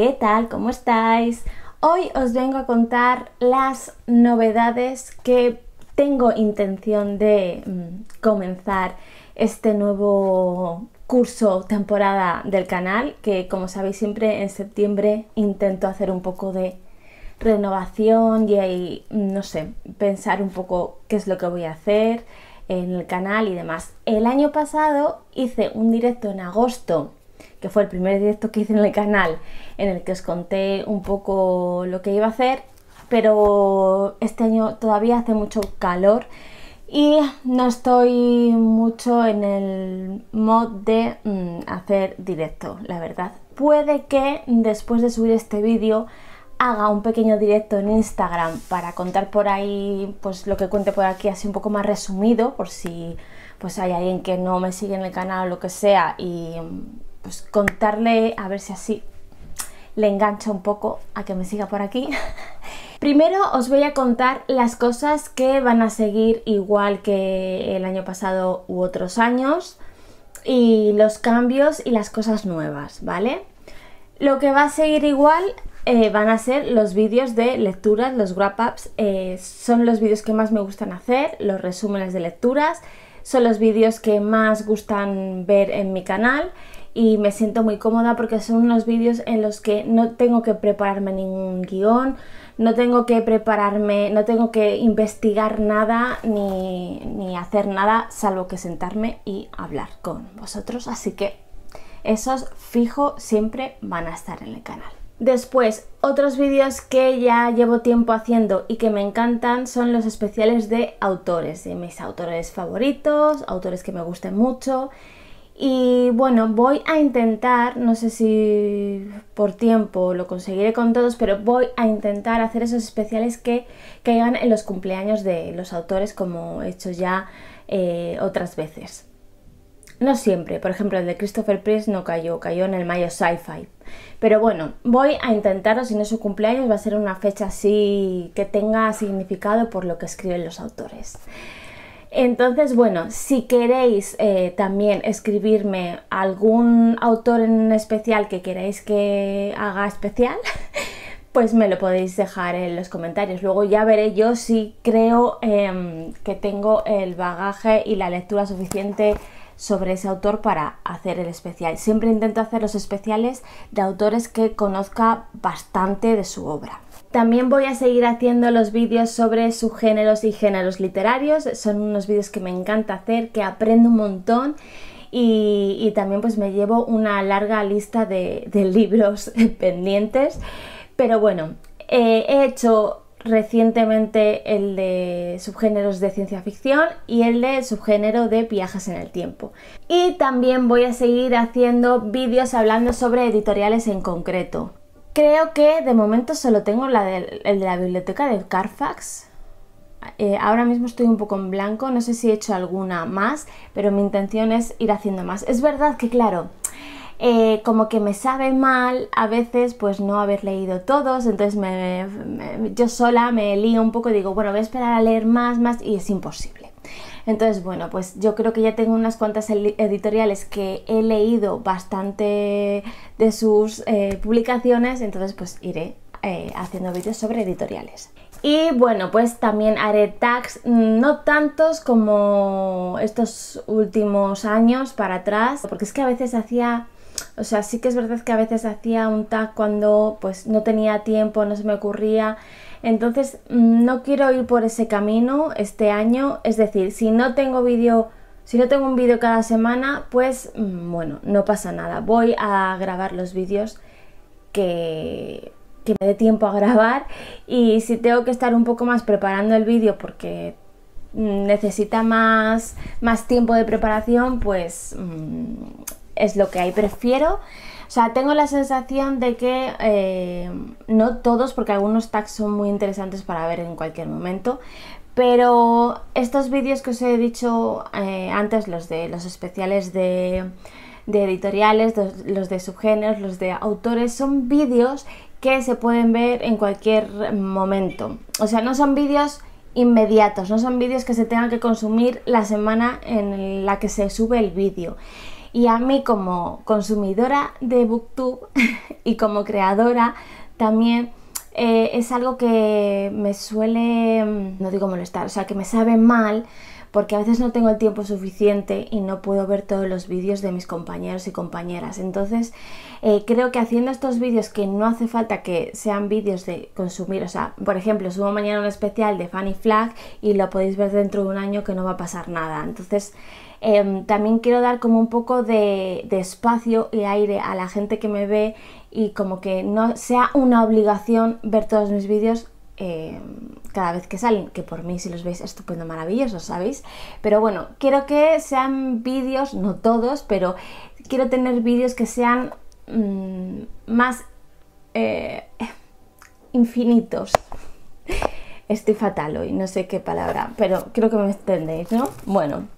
¿Qué tal? ¿Cómo estáis? Hoy os vengo a contar las novedades que tengo intención de mm, comenzar este nuevo curso temporada del canal que como sabéis siempre en septiembre intento hacer un poco de renovación y ahí, mm, no sé, pensar un poco qué es lo que voy a hacer en el canal y demás. El año pasado hice un directo en agosto que fue el primer directo que hice en el canal, en el que os conté un poco lo que iba a hacer, pero este año todavía hace mucho calor y no estoy mucho en el mod de mm, hacer directo, la verdad. Puede que después de subir este vídeo haga un pequeño directo en Instagram para contar por ahí pues lo que cuente por aquí así un poco más resumido por si pues hay alguien que no me sigue en el canal o lo que sea y pues contarle, a ver si así le engancha un poco a que me siga por aquí. Primero os voy a contar las cosas que van a seguir igual que el año pasado u otros años y los cambios y las cosas nuevas, ¿vale? Lo que va a seguir igual eh, van a ser los vídeos de lecturas, los wrap-ups, eh, son los vídeos que más me gustan hacer, los resúmenes de lecturas, son los vídeos que más gustan ver en mi canal y me siento muy cómoda porque son unos vídeos en los que no tengo que prepararme ningún guión, no tengo que prepararme, no tengo que investigar nada ni, ni hacer nada salvo que sentarme y hablar con vosotros. Así que esos fijo siempre van a estar en el canal. Después, otros vídeos que ya llevo tiempo haciendo y que me encantan son los especiales de autores, de mis autores favoritos, autores que me gusten mucho. Y bueno, voy a intentar, no sé si por tiempo lo conseguiré con todos, pero voy a intentar hacer esos especiales que caigan en los cumpleaños de los autores como he hecho ya eh, otras veces. No siempre, por ejemplo, el de Christopher Priest no cayó, cayó en el mayo sci-fi. Pero bueno, voy a intentarlo, si no es su cumpleaños, va a ser una fecha así que tenga significado por lo que escriben los autores. Entonces, bueno, si queréis eh, también escribirme algún autor en especial que queráis que haga especial, pues me lo podéis dejar en los comentarios. Luego ya veré yo si creo em, que tengo el bagaje y la lectura suficiente sobre ese autor para hacer el especial. Siempre intento hacer los especiales de autores que conozca bastante de su obra. También voy a seguir haciendo los vídeos sobre subgéneros y géneros literarios. Son unos vídeos que me encanta hacer, que aprendo un montón y, también pues me llevo una larga lista de, libros pendientes. Pero bueno, eh, he hecho recientemente el de subgéneros de ciencia ficción y el de subgénero de viajes en el tiempo. Y también voy a seguir haciendo vídeos hablando sobre editoriales en concreto. Creo que de momento solo tengo la de, el de la biblioteca de Carfax. Eh, ahora mismo estoy un poco en blanco, no sé si he hecho alguna más, pero mi intención es ir haciendo más. Es verdad que, claro, eh, como que me sabe mal a veces pues no haber leído todos, entonces yo sola me lío un poco y digo, bueno, voy a esperar a leer más, más, y es imposible. Entonces, bueno, pues yo creo que ya tengo unas cuantas editoriales que he leído bastante de sus eh, publicaciones, entonces pues iré eh, haciendo vídeos sobre editoriales. Y bueno, pues también haré tags, mm, no tantos como estos últimos años para atrás, porque es que a veces hacía... O sea, sí que es verdad que a veces hacía un tag cuando pues no tenía tiempo, no se me ocurría entonces mm, no quiero ir por ese camino este año, es decir, si no tengo vídeo, si no tengo un vídeo cada semana, pues mm, bueno, no pasa nada. Voy a grabar los vídeos que, que me dé tiempo a grabar y si tengo que estar un poco más preparando el vídeo porque mm, necesita más, más tiempo de preparación, pues es lo que hay. Prefiero o sea, tengo la sensación de que eh, no todos, porque algunos tags son muy interesantes para ver en cualquier momento, pero estos vídeos que os he dicho eh, antes, los de los especiales de, editoriales, los de subgéneros, los de autores, son vídeos que se pueden ver en cualquier momento. O sea, no son vídeos inmediatos, no son vídeos que se tengan que consumir la semana en la que se sube el vídeo y a mí como consumidora de BookTube y como creadora también eh, es algo que me suele, mm, no digo molestar, o sea, que me sabe mal porque a veces no tengo el tiempo suficiente y no puedo ver todos los vídeos de mis compañeros y compañeras. Entonces, eh, creo que haciendo estos vídeos que no hace falta que sean vídeos de consumir, o sea, por ejemplo, subo mañana un especial de Fanny Flag y lo podéis ver dentro de un año que no va a pasar nada. Entonces, em, también quiero dar como un poco de, de, espacio y aire a la gente que me ve y como que no sea una obligación ver todos mis vídeos Em, cada vez que salen, que por mí si los veis estupendo, maravilloso, ¿sabéis? Pero bueno, quiero que sean vídeos, no todos, pero quiero tener vídeos que sean mm, más eh, infinitos. Estoy fatal hoy, no sé qué palabra, pero creo que me entendéis, ¿no? Bueno,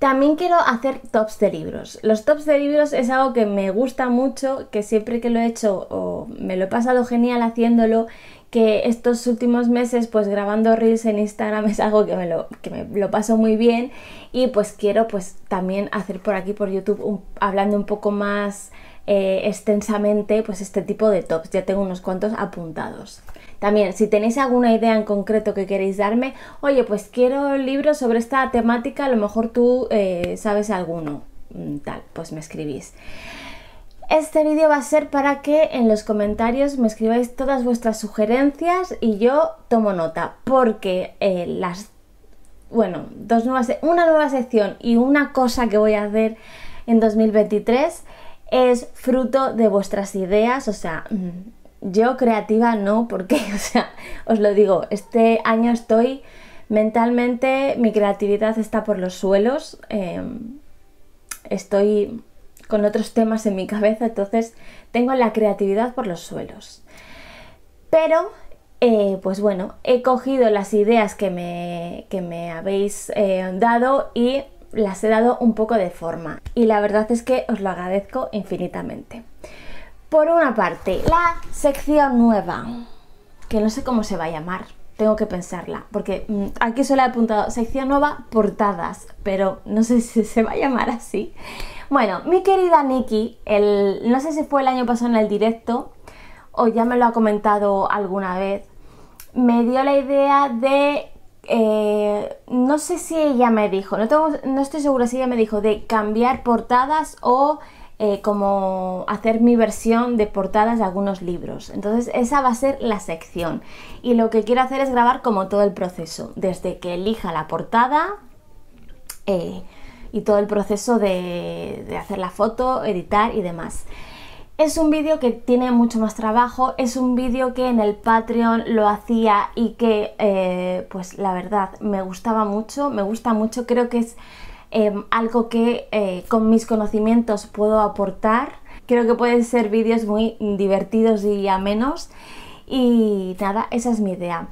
también quiero hacer tops de libros. Los tops de libros es algo que me gusta mucho, que siempre que lo he hecho o me lo he pasado genial haciéndolo, que estos últimos meses pues grabando reels en Instagram es algo que me lo, que lo paso muy bien y pues quiero pues también hacer por aquí por YouTube hablando un poco más eh, extensamente pues, este tipo de tops. Ya tengo unos cuantos apuntados. También, si tenéis alguna idea en concreto que queréis darme, oye, pues quiero libros sobre esta temática, a lo mejor tú eh, sabes alguno, mm, tal, pues me escribís. Este vídeo va a ser para que en los comentarios me escribáis todas vuestras sugerencias y yo tomo nota, porque eh, las, bueno, dos nuevas, una nueva sección y una cosa que voy a hacer en 2023 es fruto de vuestras ideas, o sea, mm, yo creativa no, porque, o sea, os lo digo, este año estoy mentalmente, mi creatividad está por los suelos, em, estoy con otros temas en mi cabeza, entonces tengo la creatividad por los suelos. Pero, eh, pues bueno, he cogido las ideas que me, que me habéis eh, dado y las he dado un poco de forma y la verdad es que os lo agradezco infinitamente. Por una parte, la sección nueva, que no sé cómo se va a llamar, tengo que pensarla, porque mm, aquí solo he apuntado sección nueva, portadas, pero no sé si se va a llamar así. Bueno, mi querida Nikki, el, no sé si fue el año pasado en el directo o ya me lo ha comentado alguna vez, me dio la idea de eh, no sé si ella me dijo, no, estoy segura si ella me dijo de cambiar portadas o eh, como hacer mi versión de portadas de algunos libros. Entonces esa va a ser la sección. Y lo que quiero hacer es grabar como todo el proceso, desde que elija la portada eh, y todo el proceso de hacer la foto, editar y demás. Es un vídeo que tiene mucho más trabajo, es un vídeo que en el Patreon lo hacía y que, eh, pues la verdad, me gustaba mucho, me gusta mucho, creo que es em, algo que eh, con mis conocimientos puedo aportar. Creo que pueden ser vídeos muy divertidos y amenos y nada, esa es mi idea.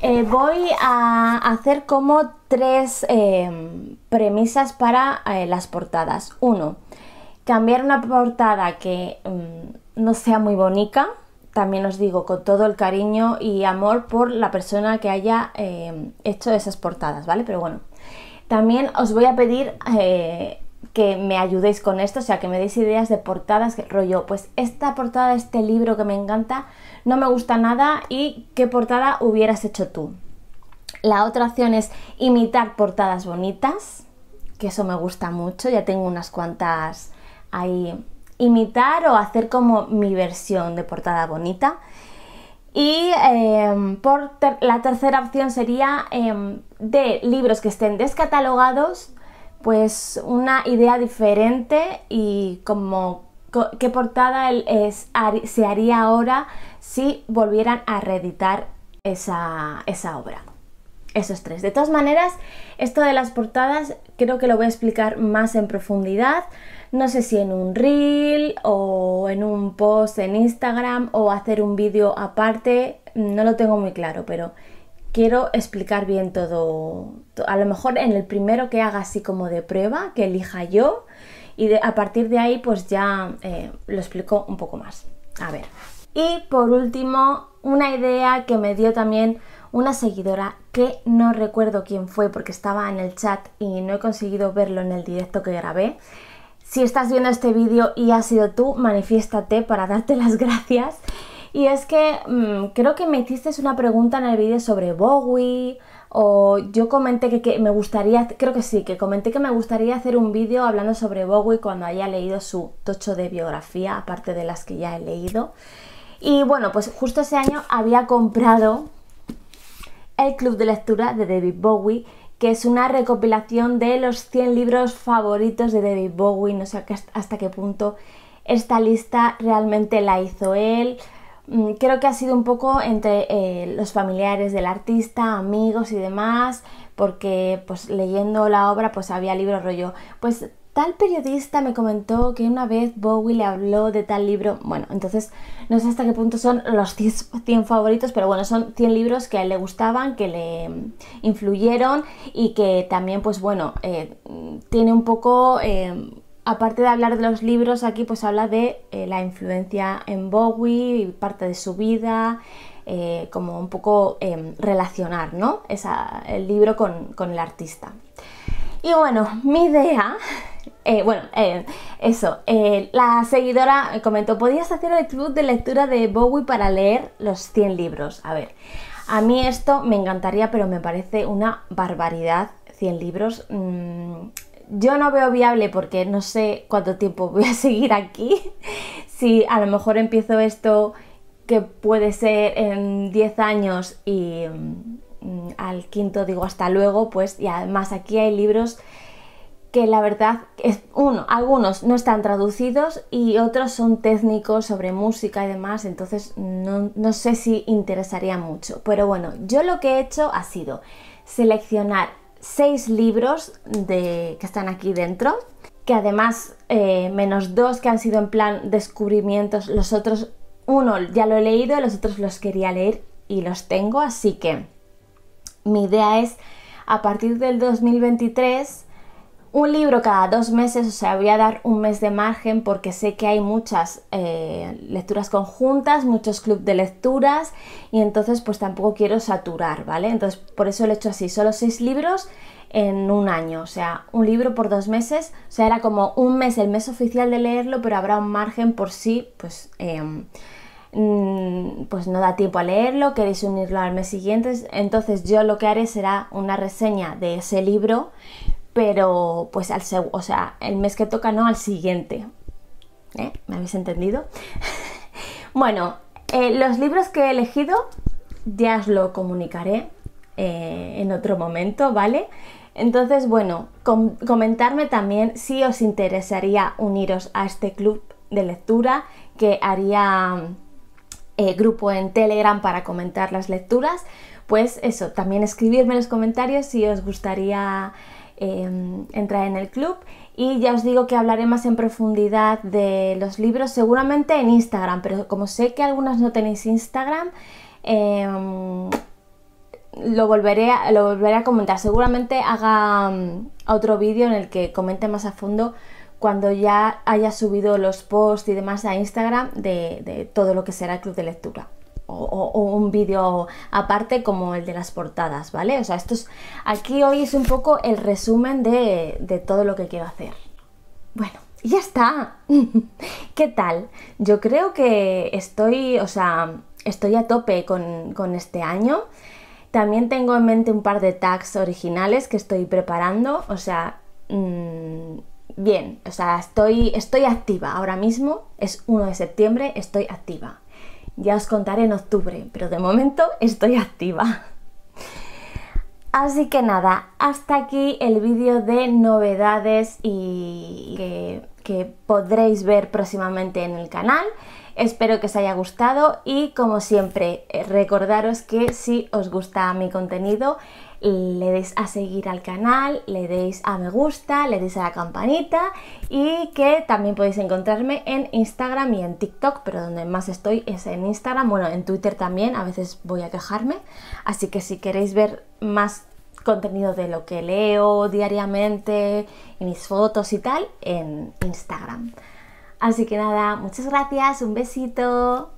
Eh, voy a hacer como tres em, premisas para las portadas. Uno, Cambiar una portada que mm, no sea muy bonita, también os digo con todo el cariño y amor por la persona que haya eh, hecho esas portadas, ¿vale? Pero bueno, también os voy a pedir eh, que me ayudéis con esto, o sea, que me deis ideas de portadas, que, rollo, pues esta portada de este libro que me encanta no me gusta nada y qué portada hubieras hecho tú. La otra opción es imitar portadas bonitas, que eso me gusta mucho, ya tengo unas cuantas ahí imitar o hacer como mi versión de portada bonita. Y em, por la tercera opción sería em, de libros que estén descatalogados, pues una idea diferente y como qué portada se haría ahora si volvieran a reeditar esa, esa obra. Esos tres. De todas maneras, esto de las portadas creo que lo voy a explicar más en profundidad no sé si en un reel o en un post en Instagram o hacer un vídeo aparte, no lo tengo muy claro, pero quiero explicar bien todo. A lo mejor en el primero que haga así como de prueba, que elija yo y a partir de ahí pues ya eh, lo explico un poco más. A ver. Y por último, una idea que me dio también una seguidora que no recuerdo quién fue porque estaba en el chat y no he conseguido verlo en el directo que grabé. Si estás viendo este vídeo y has sido tú, manifiéstate para darte las gracias. Y es que mm, creo que me hiciste una pregunta en el vídeo sobre Bowie, o yo comenté que, que, me gustaría, creo que sí, que comenté que me gustaría hacer un vídeo hablando sobre Bowie cuando haya leído su tocho de biografía, aparte de las que ya he leído. Y bueno, pues justo ese año había comprado el club de lectura de David Bowie que es una recopilación de los 100 libros favoritos de David Bowie, no sé hasta qué punto esta lista realmente la hizo él. Mm, creo que ha sido un poco entre eh, los familiares del artista, amigos y demás, porque pues leyendo la obra pues había libros rollo, pues Tal periodista me comentó que una vez Bowie le habló de tal libro. Bueno, entonces no sé hasta qué punto son los 100 favoritos, pero bueno, son 100 libros que a él le gustaban, que le mm, influyeron y que también, pues bueno, eh, mm, tiene un poco, eh, aparte de hablar de los libros, aquí pues habla de eh, la influencia en Bowie, y parte de su vida, como un poco relacionar, ¿no? Esa, el libro con el artista. Y bueno, mi idea eh, bueno, eh, eso. Eh, la seguidora comentó, podías hacer el club de lectura de Bowie para leer los 100 libros. A ver, a mí esto me encantaría, pero me parece una barbaridad 100 libros. Mm, yo no veo viable porque no sé cuánto tiempo voy a seguir aquí. si a lo mejor empiezo esto que puede ser en 10 años y mm, al quinto digo hasta luego, pues y además aquí hay libros que la verdad es uno, algunos no están traducidos y otros son técnicos sobre música y demás, entonces no, sé si interesaría mucho. Pero bueno, yo lo que he hecho ha sido seleccionar seis libros de, que están aquí dentro, que además eh, menos dos que han sido en plan descubrimientos, los otros uno ya lo he leído, los otros los quería leer y los tengo, así que mi idea es a partir del 2023 un libro cada dos meses, o sea, voy a dar un mes de margen porque sé que hay muchas eh, lecturas conjuntas, muchos clubes de lecturas y entonces pues tampoco quiero saturar, ¿vale? Entonces por eso lo he hecho así, solo seis libros en un año, o sea, un libro por dos meses, o sea, era como un mes, el mes oficial de leerlo, pero habrá un margen por si, pues, em, mm, pues no da tiempo a leerlo, queréis unirlo al mes siguiente, entonces yo lo que haré será una reseña de ese libro pero pues al o sea, el mes que toca no al siguiente. ¿Eh? ¿Me habéis entendido? bueno, eh, los libros que he elegido ya os lo comunicaré eh, en otro momento, ¿vale? Entonces, bueno, comentarme también si os interesaría uniros a este club de lectura que haría eh, grupo en Telegram para comentar las lecturas. Pues eso, también escribirme en los comentarios si os gustaría eh, entrar en el club. Y ya os digo que hablaré más en profundidad de los libros, seguramente en Instagram, pero como sé que algunas no tenéis Instagram, em, lo, volveré a, lo volveré a comentar. Seguramente haga em, otro vídeo en el que comente más a fondo cuando ya haya subido los posts y demás a Instagram de todo lo que será el club de lectura o, un vídeo aparte como el de las portadas, ¿vale? O sea, esto es, aquí hoy es un poco el resumen de, todo lo que quiero hacer. Bueno, ya está. ¿Qué tal? Yo creo que estoy, o sea, estoy a tope con, este año. También tengo en mente un par de tags originales que estoy preparando, o sea, mm, bien, o sea, estoy, estoy activa ahora mismo, es 1 de septiembre, estoy activa. Ya os contaré en octubre, pero de momento estoy activa. Así que nada, hasta aquí el vídeo de novedades y que, que podréis ver próximamente en el canal. Espero que os haya gustado y como siempre eh, recordaros que si os gusta mi contenido le deis a seguir al canal, le deis a me gusta, le deis a la campanita y que también podéis encontrarme en Instagram y en TikTok, pero donde más estoy es en Instagram, bueno, en Twitter también, a veces voy a quejarme, así que si queréis ver más contenido de lo que leo diariamente mis fotos y tal, en Instagram. Así que nada, muchas gracias, un besito.